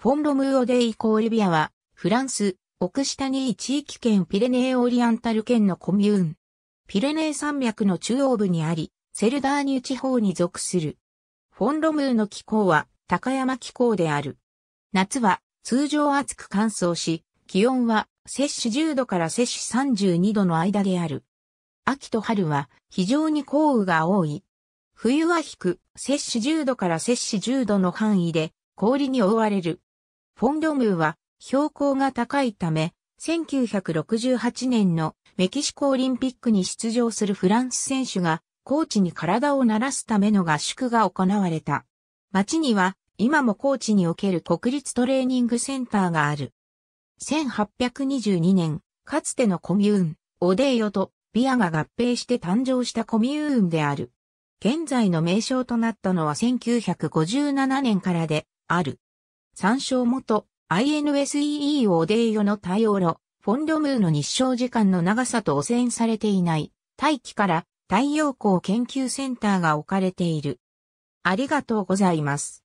フォン・ロムーオ・デイ・コールビアは、フランス、オクシタニー地域圏ピレネー・オリアンタル圏のコミューン。ピレネー山脈の中央部にあり、セルダーニュ地方に属する。フォン・ロムーの気候は、高山気候である。夏は、通常暑く乾燥し、気温は、摂氏10度から摂氏32度の間である。秋と春は、非常に降雨が多い。冬は低く、摂氏10度から摂氏10度の範囲で、氷に覆われる。フォン・ドムーは標高が高いため、1968年のメキシコオリンピックに出場するフランス選手がコーチに体を慣らすための合宿が行われた。町には今もコーチにおける国立トレーニングセンターがある。1822年、かつてのコミューン、オデーヨとビアが合併して誕生したコミューンである。現在の名称となったのは1957年からである。参照元、INSEE をオデーヨの対応路、フォン・ロムーの日照時間の長さと汚染されていない、大気から太陽光研究センターが置かれている。ありがとうございます。